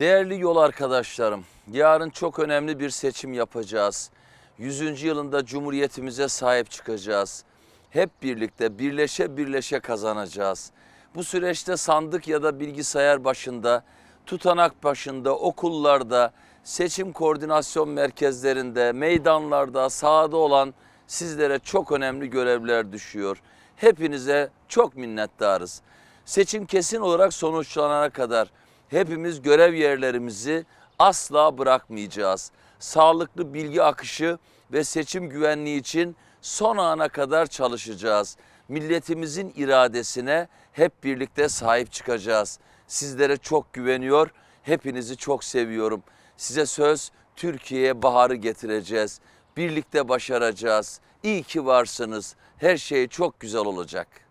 Değerli yol arkadaşlarım, yarın çok önemli bir seçim yapacağız. Yüzüncü yılında Cumhuriyetimize sahip çıkacağız. Hep birlikte birleşe birleşe kazanacağız. Bu süreçte sandık ya da bilgisayar başında, tutanak başında, okullarda, seçim koordinasyon merkezlerinde, meydanlarda, sahada olan sizlere çok önemli görevler düşüyor. Hepinize çok minnettarız. Seçim kesin olarak sonuçlanana kadar hepimiz görev yerlerimizi asla bırakmayacağız. Sağlıklı bilgi akışı ve seçim güvenliği için son ana kadar çalışacağız. Milletimizin iradesine hep birlikte sahip çıkacağız. Sizlere çok güveniyor, hepinizi çok seviyorum. Size söz Türkiye'ye baharı getireceğiz. Birlikte başaracağız. İyi ki varsınız. Her şey çok güzel olacak.